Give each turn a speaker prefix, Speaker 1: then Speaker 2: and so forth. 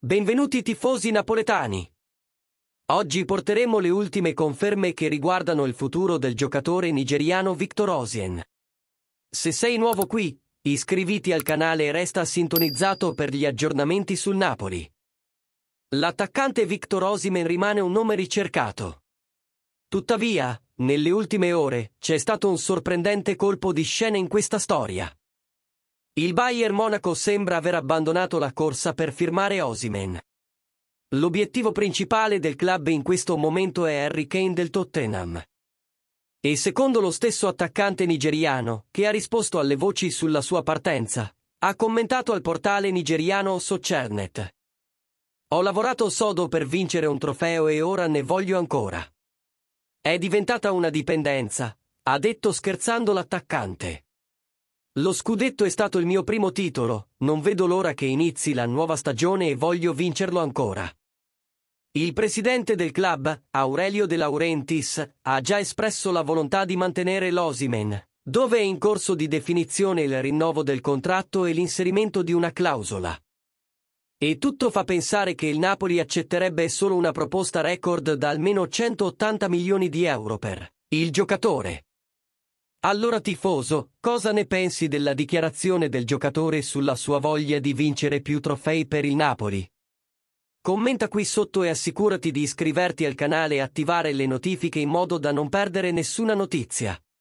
Speaker 1: Benvenuti tifosi napoletani! Oggi porteremo le ultime conferme che riguardano il futuro del giocatore nigeriano Victor Osien. Se sei nuovo qui, iscriviti al canale e resta sintonizzato per gli aggiornamenti sul Napoli. L'attaccante Victor Osimen rimane un nome ricercato. Tuttavia, nelle ultime ore, c'è stato un sorprendente colpo di scena in questa storia. Il Bayern Monaco sembra aver abbandonato la corsa per firmare Osimen. L'obiettivo principale del club in questo momento è Harry Kane del Tottenham. E secondo lo stesso attaccante nigeriano, che ha risposto alle voci sulla sua partenza, ha commentato al portale nigeriano Socernet. Ho lavorato sodo per vincere un trofeo e ora ne voglio ancora. È diventata una dipendenza, ha detto scherzando l'attaccante. Lo scudetto è stato il mio primo titolo, non vedo l'ora che inizi la nuova stagione e voglio vincerlo ancora. Il presidente del club, Aurelio De Laurentiis, ha già espresso la volontà di mantenere l'Osimen, dove è in corso di definizione il rinnovo del contratto e l'inserimento di una clausola. E tutto fa pensare che il Napoli accetterebbe solo una proposta record da almeno 180 milioni di euro per il giocatore. Allora tifoso, cosa ne pensi della dichiarazione del giocatore sulla sua voglia di vincere più trofei per il Napoli? Commenta qui sotto e assicurati di iscriverti al canale e attivare le notifiche in modo da non perdere nessuna notizia.